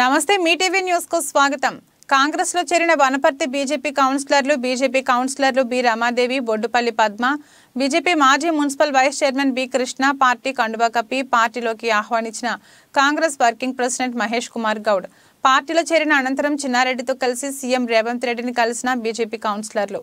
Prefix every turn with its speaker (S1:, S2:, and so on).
S1: నమస్తే మీ టీవీ న్యూస్కు స్వాగతం కాంగ్రెస్లో చేరిన వనపర్తి బీజేపీ కౌన్సిలర్లు బీజేపీ కౌన్సిలర్లు బి రమాదేవి బొడ్డుపల్లి పద్మ బీజేపీ మాజీ municipal vice chairman B Krishna party కండువా పార్టీలోకి ఆహ్వానించిన కాంగ్రెస్ వర్కింగ్ ప్రెసిడెంట్ మహేష్ కుమార్ గౌడ్ పార్టీలో చేరిన అనంతరం చిన్నారెడ్డితో కలిసి సీఎం రేవంత్ రెడ్డిని కలిసిన బీజేపీ
S2: కౌన్సిలర్లు